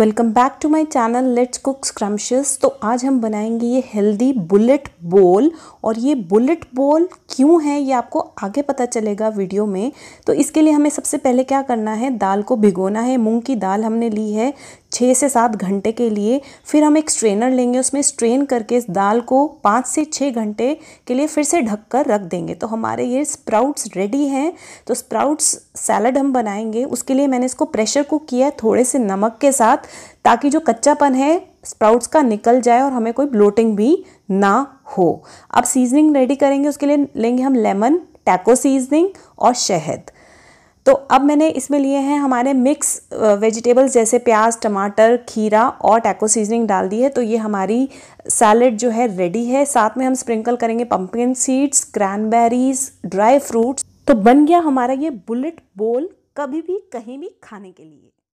welcome back to my channel let's cook scrumptious तो आज हम बनाएंगे ये हेल्दी बुलेट बोल और ये बुलेट बोल क्यों है ये आपको आगे पता चलेगा वीडियो में तो इसके लिए हमें सबसे पहले क्या करना है दाल को भिगोना है मूंग की दाल हमने ली है छः से सात घंटे के लिए फिर हम एक स्ट्रेनर लेंगे उसमें स्ट्रेन करके इस दाल को पाँच से छः घंटे के लिए फिर से ढक कर रख देंगे तो हमारे ये स्प्राउट्स रेडी हैं तो स्प्राउट्स सैलड हम बनाएंगे उसके लिए मैंने इसको प्रेशर कुक किया है थोड़े से नमक के साथ ताकि जो कच्चापन है स्प्राउट्स का निकल जाए और हमें कोई ब्लोटिंग भी ना हो अब सीजनिंग रेडी करेंगे उसके लिए लेंगे हम लेमन टैको सीजनिंग और शहद तो अब मैंने इसमें लिए हैं हमारे मिक्स वेजिटेबल्स जैसे प्याज टमाटर खीरा और टैको सीजनिंग डाल दी है तो ये हमारी सैलड जो है रेडी है साथ में हम स्प्रिंकल करेंगे pumpkin seeds cranberries dry fruits तो बन गया हमारा ये बुलेट बोल कभी भी कहीं भी खाने के लिए